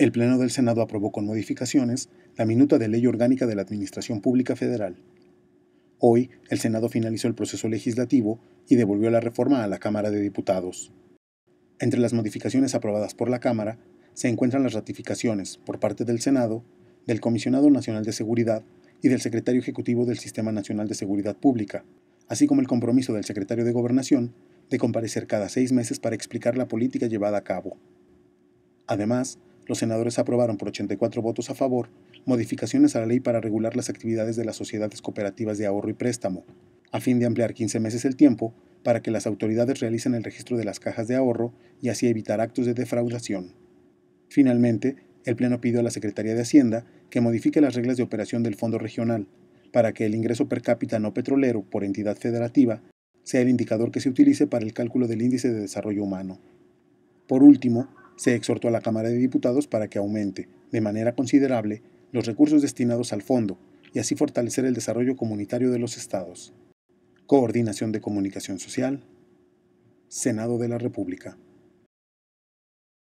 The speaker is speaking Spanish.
El Pleno del Senado aprobó con modificaciones la minuta de Ley Orgánica de la Administración Pública Federal. Hoy, el Senado finalizó el proceso legislativo y devolvió la reforma a la Cámara de Diputados. Entre las modificaciones aprobadas por la Cámara se encuentran las ratificaciones, por parte del Senado, del Comisionado Nacional de Seguridad y del Secretario Ejecutivo del Sistema Nacional de Seguridad Pública, así como el compromiso del Secretario de Gobernación de comparecer cada seis meses para explicar la política llevada a cabo. Además, los senadores aprobaron por 84 votos a favor modificaciones a la ley para regular las actividades de las sociedades cooperativas de ahorro y préstamo, a fin de ampliar 15 meses el tiempo para que las autoridades realicen el registro de las cajas de ahorro y así evitar actos de defraudación. Finalmente, el Pleno pidió a la Secretaría de Hacienda que modifique las reglas de operación del Fondo Regional para que el ingreso per cápita no petrolero por entidad federativa sea el indicador que se utilice para el cálculo del índice de desarrollo humano. Por último, se exhortó a la Cámara de Diputados para que aumente, de manera considerable, los recursos destinados al fondo y así fortalecer el desarrollo comunitario de los estados. Coordinación de Comunicación Social. Senado de la República.